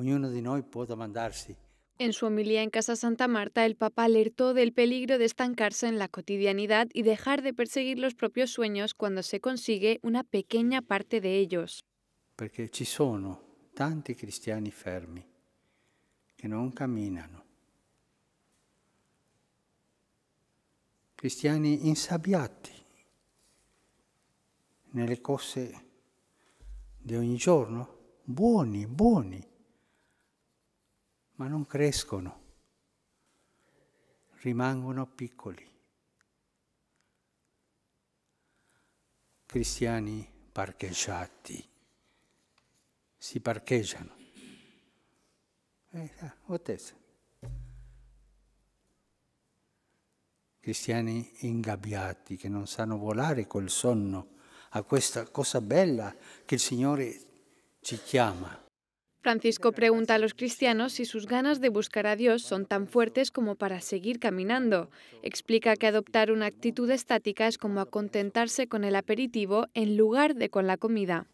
uno en su homilía en Casa Santa Marta, el Papa alertó del peligro de estancarse en la cotidianidad y dejar de perseguir los propios sueños cuando se consigue una pequeña parte de ellos. Porque ci sono tanti cristiani fermi che non camminano. Cristiani insabbiati nelle cose de ogni giorno, buoni, buoni, ma non crescono, rimangono piccoli. Cristiani parcheggiati si parcheggiano. Eh, ah, ottesa. Cristiani ingabbiati che non sanno volare col sonno a questa cosa bella che il Signore ci chiama. Francisco pregunta a los cristianos si sus ganas de buscar a Dios son tan fuertes como para seguir caminando. Explica que adoptar una actitud estática es como acontentarse con el aperitivo en lugar de con la comida.